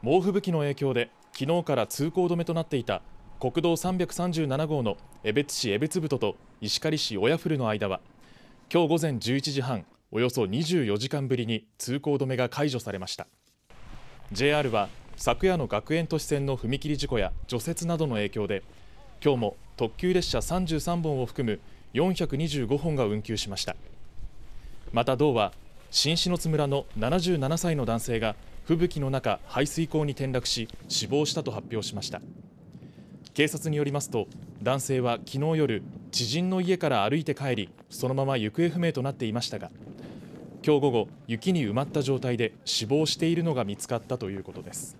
猛吹雪の影響で昨日から通行止めとなっていた国道337号の江別市江別太と石狩市親古の間は今日午前11時半およそ24時間ぶりに通行止めが解除されました JR は昨夜の学園都市線の踏切事故や除雪などの影響で今日も特急列車33本を含む425本が運休しましたまた道は新篠津村の77歳の男性が吹雪の中排水溝に転落し死亡したと発表しました警察によりますと男性は昨日夜知人の家から歩いて帰りそのまま行方不明となっていましたが今日午後雪に埋まった状態で死亡しているのが見つかったということです